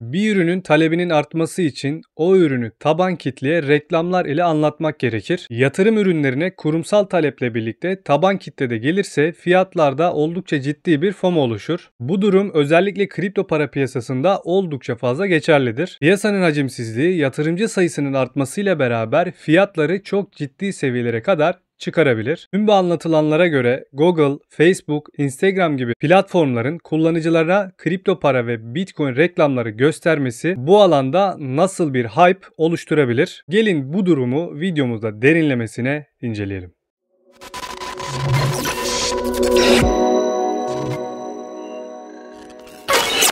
Bir ürünün talebinin artması için o ürünü taban kitleye reklamlar ile anlatmak gerekir. Yatırım ürünlerine kurumsal taleple birlikte taban kitlede gelirse fiyatlarda oldukça ciddi bir FOMO oluşur. Bu durum özellikle kripto para piyasasında oldukça fazla geçerlidir. Piyasanın hacimsizliği yatırımcı sayısının artmasıyla beraber fiyatları çok ciddi seviyelere kadar çıkarabilir. Tüm bu anlatılanlara göre Google, Facebook, Instagram gibi platformların kullanıcılara kripto para ve Bitcoin reklamları göstermesi bu alanda nasıl bir hype oluşturabilir? Gelin bu durumu videomuzda derinlemesine inceleyelim.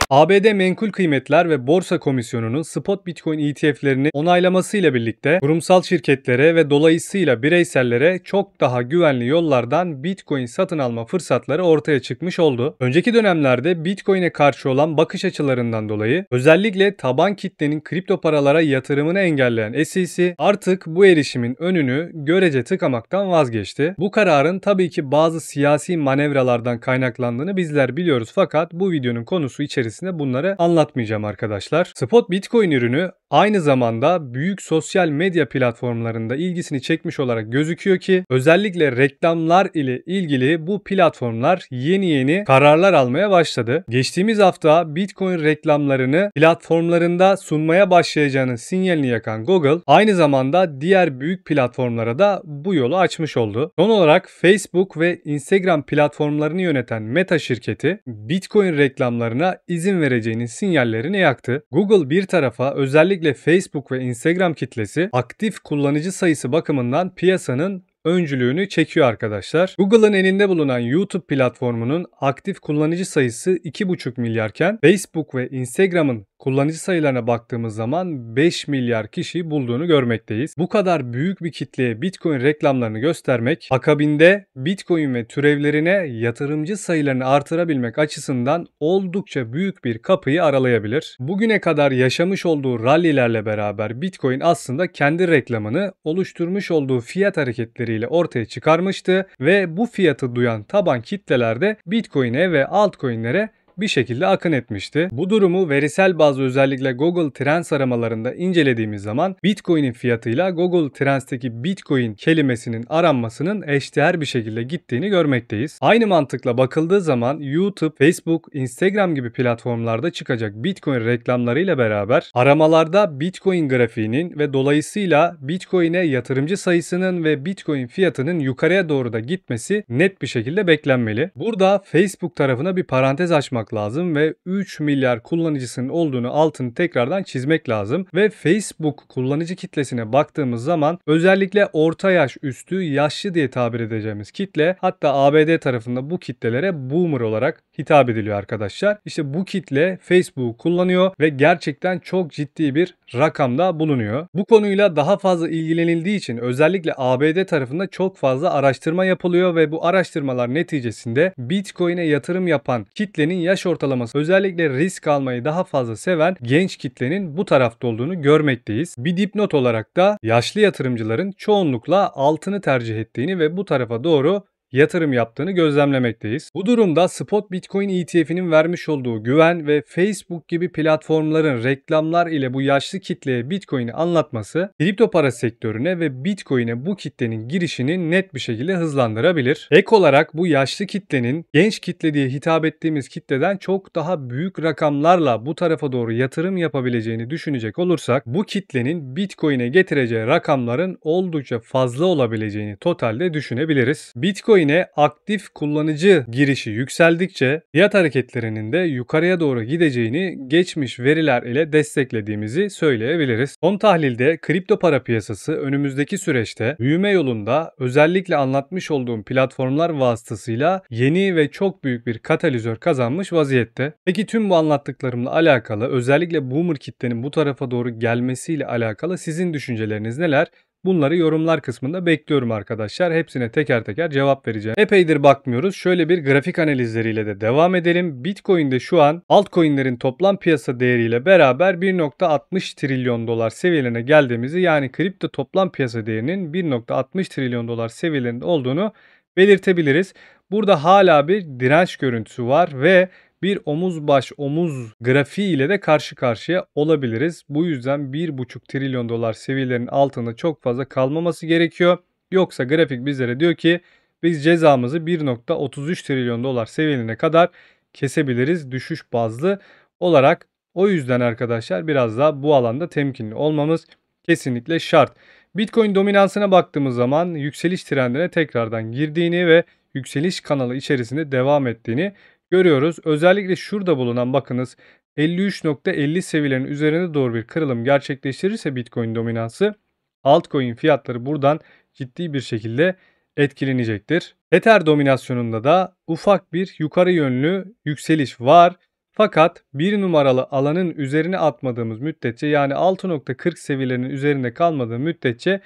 ABD Menkul Kıymetler ve Borsa Komisyonu'nun spot Bitcoin ETF'lerini onaylamasıyla birlikte kurumsal şirketlere ve dolayısıyla bireysellere çok daha güvenli yollardan Bitcoin satın alma fırsatları ortaya çıkmış oldu. Önceki dönemlerde Bitcoin'e karşı olan bakış açılarından dolayı özellikle taban kitlenin kripto paralara yatırımını engelleyen SEC artık bu erişimin önünü görece tıkamaktan vazgeçti. Bu kararın tabii ki bazı siyasi manevralardan kaynaklandığını bizler biliyoruz fakat bu videonun konusu içerisinde içerisinde bunları anlatmayacağım arkadaşlar. Spot Bitcoin ürünü aynı zamanda büyük sosyal medya platformlarında ilgisini çekmiş olarak gözüküyor ki özellikle reklamlar ile ilgili bu platformlar yeni yeni kararlar almaya başladı. Geçtiğimiz hafta Bitcoin reklamlarını platformlarında sunmaya başlayacağını sinyalini yakan Google aynı zamanda diğer büyük platformlara da bu yolu açmış oldu. Son olarak Facebook ve Instagram platformlarını yöneten Meta şirketi Bitcoin reklamlarına izin vereceğinin sinyallerini yaktı. Google bir tarafa özellikle özellikle Facebook ve Instagram kitlesi aktif kullanıcı sayısı bakımından piyasanın öncülüğünü çekiyor arkadaşlar. Google'ın elinde bulunan YouTube platformunun aktif kullanıcı sayısı 2,5 milyarken Facebook ve Instagram'ın kullanıcı sayılarına baktığımız zaman 5 milyar kişi bulduğunu görmekteyiz. Bu kadar büyük bir kitleye Bitcoin reklamlarını göstermek akabinde Bitcoin ve türevlerine yatırımcı sayılarını artırabilmek açısından oldukça büyük bir kapıyı aralayabilir. Bugüne kadar yaşamış olduğu rallilerle beraber Bitcoin aslında kendi reklamını oluşturmuş olduğu fiyat hareketleriyle ortaya çıkarmıştı ve bu fiyatı duyan taban kitlelerde Bitcoin'e ve altcoin'lere bir şekilde akın etmişti. Bu durumu verisel bazı özellikle Google Trends aramalarında incelediğimiz zaman Bitcoin'in fiyatıyla Google Trends'teki Bitcoin kelimesinin aranmasının eşdeğer bir şekilde gittiğini görmekteyiz. Aynı mantıkla bakıldığı zaman YouTube, Facebook, Instagram gibi platformlarda çıkacak Bitcoin reklamlarıyla beraber aramalarda Bitcoin grafiğinin ve dolayısıyla Bitcoin'e yatırımcı sayısının ve Bitcoin fiyatının yukarıya doğru da gitmesi net bir şekilde beklenmeli. Burada Facebook tarafına bir parantez açmak yapmak lazım ve 3 milyar kullanıcısının olduğunu altını tekrardan çizmek lazım. Ve Facebook kullanıcı kitlesine baktığımız zaman özellikle orta yaş üstü yaşlı diye tabir edeceğimiz kitle hatta ABD tarafında bu kitlelere boomer olarak hitap ediliyor arkadaşlar. İşte bu kitle Facebook kullanıyor ve gerçekten çok ciddi bir rakamda bulunuyor. Bu konuyla daha fazla ilgilenildiği için özellikle ABD tarafında çok fazla araştırma yapılıyor ve bu araştırmalar neticesinde Bitcoin'e yatırım yapan kitlenin yaş ortalaması özellikle risk almayı daha fazla seven genç kitlenin bu tarafta olduğunu görmekteyiz. Bir dipnot olarak da yaşlı yatırımcıların çoğunlukla altını tercih ettiğini ve bu tarafa doğru yatırım yaptığını gözlemlemekteyiz. Bu durumda spot Bitcoin ETF'inin vermiş olduğu güven ve Facebook gibi platformların reklamlar ile bu yaşlı kitleye Bitcoin'i anlatması kripto para sektörüne ve Bitcoin'e bu kitlenin girişini net bir şekilde hızlandırabilir. Ek olarak bu yaşlı kitlenin genç kitle diye hitap ettiğimiz kitleden çok daha büyük rakamlarla bu tarafa doğru yatırım yapabileceğini düşünecek olursak bu kitlenin Bitcoin'e getireceği rakamların oldukça fazla olabileceğini totalde düşünebiliriz. Bitcoin yine aktif kullanıcı girişi yükseldikçe fiyat hareketlerinin de yukarıya doğru gideceğini geçmiş veriler ile desteklediğimizi söyleyebiliriz. Son tahlilde kripto para piyasası önümüzdeki süreçte büyüme yolunda özellikle anlatmış olduğum platformlar vasıtasıyla yeni ve çok büyük bir katalizör kazanmış vaziyette. Peki tüm bu anlattıklarımla alakalı özellikle boomer kitlenin bu tarafa doğru gelmesiyle alakalı sizin düşünceleriniz neler? Bunları yorumlar kısmında bekliyorum arkadaşlar. Hepsine teker teker cevap vereceğim. Epeydir bakmıyoruz. Şöyle bir grafik analizleriyle de devam edelim. Bitcoin'de şu an altcoin'lerin toplam piyasa değeriyle beraber 1.60 trilyon dolar seviyelerine geldiğimizi yani kripto toplam piyasa değerinin 1.60 trilyon dolar seviyelerinde olduğunu belirtebiliriz. Burada hala bir direnç görüntüsü var ve bir omuz baş omuz grafiği ile de karşı karşıya olabiliriz. Bu yüzden 1,5 trilyon dolar seviyelerinin altında çok fazla kalmaması gerekiyor. Yoksa grafik bizlere diyor ki biz cezamızı 1.33 trilyon dolar seviyeline kadar kesebiliriz düşüş bazlı olarak. O yüzden arkadaşlar biraz daha bu alanda temkinli olmamız kesinlikle şart. Bitcoin dominansına baktığımız zaman yükseliş trendine tekrardan girdiğini ve yükseliş kanalı içerisinde devam ettiğini görüyoruz. Özellikle şurada bulunan bakınız 53.50 seviyelerin üzerine doğru bir kırılım gerçekleştirirse Bitcoin dominansı altcoin fiyatları buradan ciddi bir şekilde etkilenecektir. Ether dominasyonunda da ufak bir yukarı yönlü yükseliş var. Fakat bir numaralı alanın üzerine atmadığımız müddetçe yani 6.40 seviyelerinin üzerinde kalmadığı müddetçe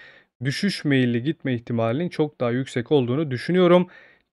düşüş meyilli gitme ihtimalinin çok daha yüksek olduğunu düşünüyorum.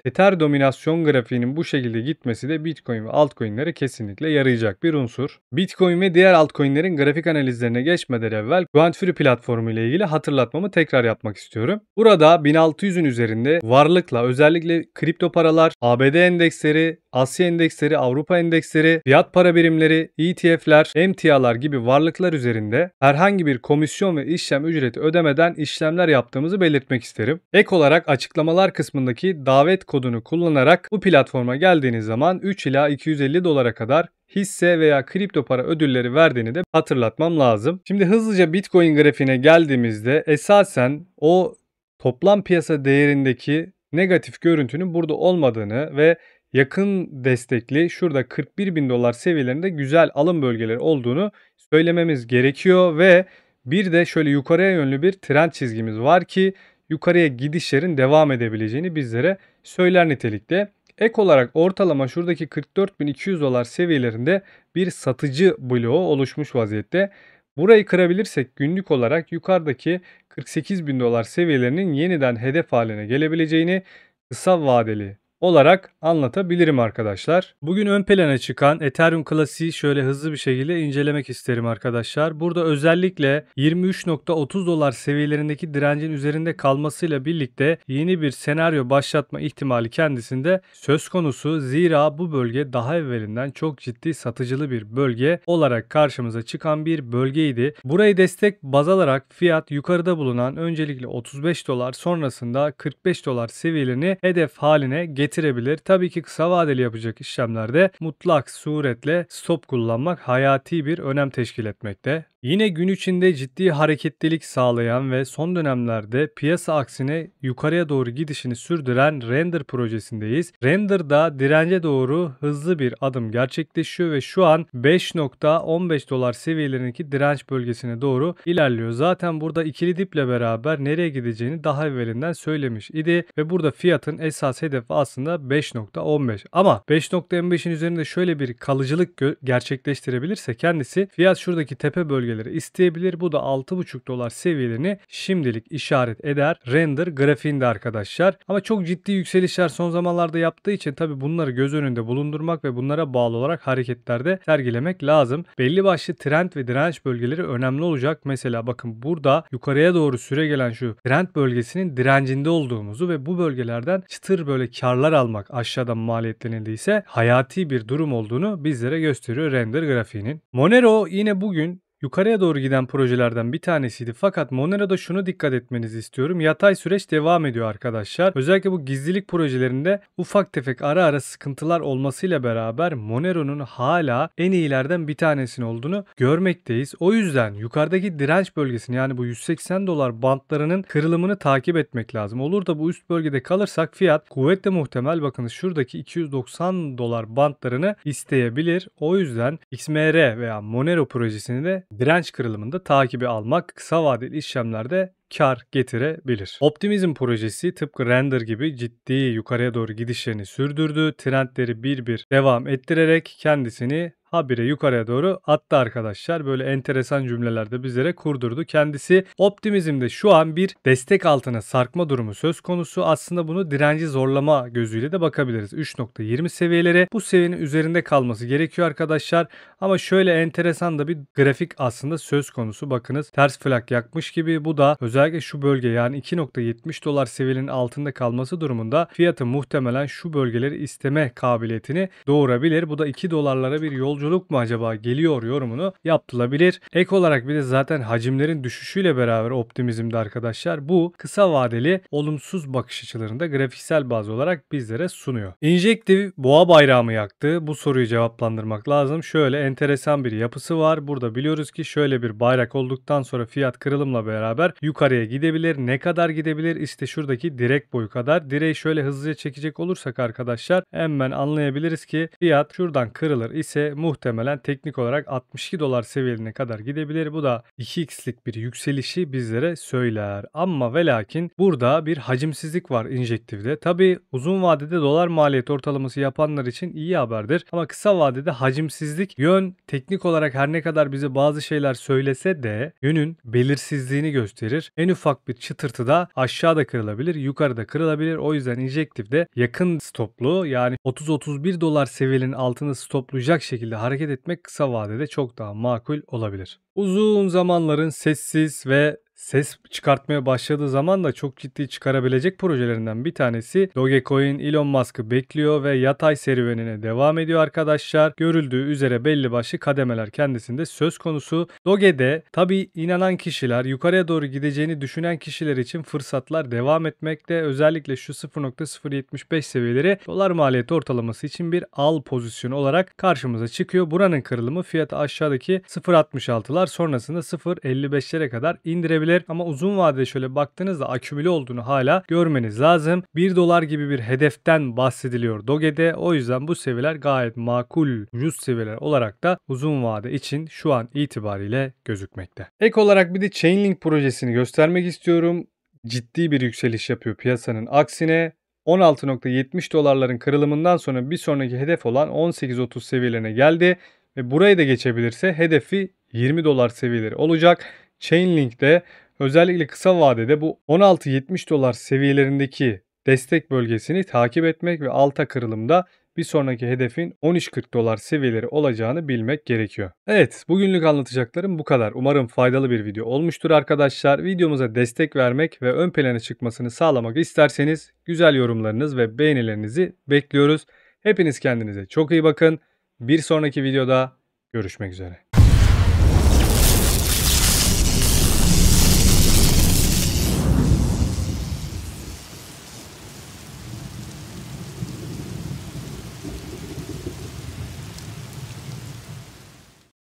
Ether dominasyon grafiğinin bu şekilde gitmesi de Bitcoin ve altcoin'lere kesinlikle yarayacak bir unsur. Bitcoin ve diğer altcoin'lerin grafik analizlerine geçmeden evvel Free platformu ile ilgili hatırlatmamı tekrar yapmak istiyorum. Burada 1600'ün üzerinde varlıkla özellikle kripto paralar, ABD endeksleri Asya endeksleri, Avrupa endeksleri, fiyat para birimleri, ETF'ler, emtialar gibi varlıklar üzerinde herhangi bir komisyon ve işlem ücreti ödemeden işlemler yaptığımızı belirtmek isterim. Ek olarak açıklamalar kısmındaki davet kodunu kullanarak bu platforma geldiğiniz zaman 3 ila 250 dolara kadar hisse veya kripto para ödülleri verdiğini de hatırlatmam lazım. Şimdi hızlıca Bitcoin grafiğine geldiğimizde esasen o toplam piyasa değerindeki negatif görüntünün burada olmadığını ve yakın destekli şurada 41 bin dolar seviyelerinde güzel alım bölgeleri olduğunu söylememiz gerekiyor ve bir de şöyle yukarıya yönlü bir trend çizgimiz var ki yukarıya gidişlerin devam edebileceğini bizlere söyler nitelikte. Ek olarak ortalama şuradaki 44.200 dolar seviyelerinde bir satıcı bloğu oluşmuş vaziyette. Burayı kırabilirsek günlük olarak yukarıdaki 48.000 dolar seviyelerinin yeniden hedef haline gelebileceğini, kısa vadeli olarak anlatabilirim arkadaşlar. Bugün ön plana çıkan Ethereum klasiği şöyle hızlı bir şekilde incelemek isterim arkadaşlar. Burada özellikle 23.30 dolar seviyelerindeki direncin üzerinde kalmasıyla birlikte yeni bir senaryo başlatma ihtimali kendisinde söz konusu. Zira bu bölge daha evvelinden çok ciddi satıcılı bir bölge olarak karşımıza çıkan bir bölgeydi. Burayı destek baz alarak fiyat yukarıda bulunan öncelikle 35 dolar sonrasında 45 dolar seviyelerini hedef haline getirdi getirebilir. Tabii ki kısa vadeli yapacak işlemlerde mutlak suretle stop kullanmak hayati bir önem teşkil etmekte. Yine gün içinde ciddi hareketlilik sağlayan ve son dönemlerde piyasa aksine yukarıya doğru gidişini sürdüren Render projesindeyiz. Render'da dirence doğru hızlı bir adım gerçekleşiyor ve şu an 5.15 dolar seviyelerindeki direnç bölgesine doğru ilerliyor. Zaten burada ikili diple beraber nereye gideceğini daha evvelinden söylemiş idi ve burada fiyatın esas hedefi aslında 5.15. Ama 5.15'in üzerinde şöyle bir kalıcılık gerçekleştirebilirse kendisi fiyat şuradaki tepe bölgesinde seviyeleri isteyebilir. Bu da 6.5 dolar seviyelerini şimdilik işaret eder. Render grafiğinde arkadaşlar. Ama çok ciddi yükselişler son zamanlarda yaptığı için tabi bunları göz önünde bulundurmak ve bunlara bağlı olarak hareketlerde sergilemek lazım. Belli başlı trend ve direnç bölgeleri önemli olacak. Mesela bakın burada yukarıya doğru süre gelen şu trend bölgesinin direncinde olduğumuzu ve bu bölgelerden çıtır böyle karlar almak aşağıdan maliyetlenildiyse hayati bir durum olduğunu bizlere gösteriyor render grafiğinin. Monero yine bugün Yukarıya doğru giden projelerden bir tanesiydi fakat Monero'da şunu dikkat etmenizi istiyorum. Yatay süreç devam ediyor arkadaşlar. Özellikle bu gizlilik projelerinde ufak tefek ara ara sıkıntılar olmasıyla beraber Monero'nun hala en iyilerden bir tanesini olduğunu görmekteyiz. O yüzden yukarıdaki direnç bölgesini yani bu 180 dolar bantlarının kırılımını takip etmek lazım. Olur da bu üst bölgede kalırsak fiyat kuvvetle muhtemel bakın şuradaki 290 dolar bantlarını isteyebilir. O yüzden XMR veya Monero projesini de ve direnç kırılımında takibi almak kısa vadeli işlemlerde kar getirebilir. Optimizm projesi tıpkı Render gibi ciddi yukarıya doğru gidişlerini sürdürdü. Trendleri bir bir devam ettirerek kendisini habire yukarıya doğru attı arkadaşlar. Böyle enteresan cümlelerde bizlere kurdurdu. Kendisi optimizmde şu an bir destek altına sarkma durumu söz konusu. Aslında bunu direnci zorlama gözüyle de bakabiliriz. 3.20 seviyelere bu seviyenin üzerinde kalması gerekiyor arkadaşlar. Ama şöyle enteresan da bir grafik aslında söz konusu. Bakınız ters flak yakmış gibi bu da özellikle şu bölge yani 2.70 dolar seviyenin altında kalması durumunda fiyatı muhtemelen şu bölgeleri isteme kabiliyetini doğurabilir. Bu da 2 dolarlara bir yolcu yolculuk mu acaba geliyor yorumunu yaptılabilir. Ek olarak bir de zaten hacimlerin düşüşüyle beraber optimizmde arkadaşlar bu kısa vadeli olumsuz bakış açılarında grafiksel baz olarak bizlere sunuyor. Injective boğa bayrağı mı yaktı? Bu soruyu cevaplandırmak lazım. Şöyle enteresan bir yapısı var. Burada biliyoruz ki şöyle bir bayrak olduktan sonra fiyat kırılımla beraber yukarıya gidebilir. Ne kadar gidebilir? İşte şuradaki direk boyu kadar. Direği şöyle hızlıca çekecek olursak arkadaşlar hemen anlayabiliriz ki fiyat şuradan kırılır ise muhtemelen teknik olarak 62 dolar seviyelerine kadar gidebilir. Bu da 2x'lik bir yükselişi bizlere söyler. Ama ve lakin burada bir hacimsizlik var injektifde. Tabi uzun vadede dolar maliyet ortalaması yapanlar için iyi haberdir. Ama kısa vadede hacimsizlik yön teknik olarak her ne kadar bize bazı şeyler söylese de yönün belirsizliğini gösterir. En ufak bir çıtırtı da aşağıda kırılabilir, yukarıda kırılabilir. O yüzden injektifde yakın stoplu yani 30-31 dolar seviyenin altını stoplayacak şekilde şekilde hareket etmek kısa vadede çok daha makul olabilir. Uzun zamanların sessiz ve ses çıkartmaya başladığı zaman da çok ciddi çıkarabilecek projelerinden bir tanesi. Dogecoin Elon Musk'ı bekliyor ve yatay serüvenine devam ediyor arkadaşlar. Görüldüğü üzere belli başlı kademeler kendisinde söz konusu. Doge'de tabi inanan kişiler, yukarıya doğru gideceğini düşünen kişiler için fırsatlar devam etmekte. Özellikle şu 0.075 seviyeleri dolar maliyeti ortalaması için bir al pozisyonu olarak karşımıza çıkıyor. Buranın kırılımı fiyatı aşağıdaki 0.66'lar sonrasında 0.55'lere kadar indirebilir olabilir ama uzun vadede şöyle baktığınızda akümüle olduğunu hala görmeniz lazım. 1 dolar gibi bir hedeften bahsediliyor Doge'de. O yüzden bu seviyeler gayet makul ucuz seviyeler olarak da uzun vade için şu an itibariyle gözükmekte. Ek olarak bir de Chainlink projesini göstermek istiyorum. Ciddi bir yükseliş yapıyor piyasanın aksine. 16.70 dolarların kırılımından sonra bir sonraki hedef olan 18.30 seviyelerine geldi ve burayı da geçebilirse hedefi 20 dolar seviyeleri olacak. Chainlink'de özellikle kısa vadede bu 16-70 dolar seviyelerindeki destek bölgesini takip etmek ve alta kırılımda bir sonraki hedefin 13.40 dolar seviyeleri olacağını bilmek gerekiyor. Evet bugünlük anlatacaklarım bu kadar. Umarım faydalı bir video olmuştur arkadaşlar. Videomuza destek vermek ve ön plana çıkmasını sağlamak isterseniz güzel yorumlarınız ve beğenilerinizi bekliyoruz. Hepiniz kendinize çok iyi bakın. Bir sonraki videoda görüşmek üzere.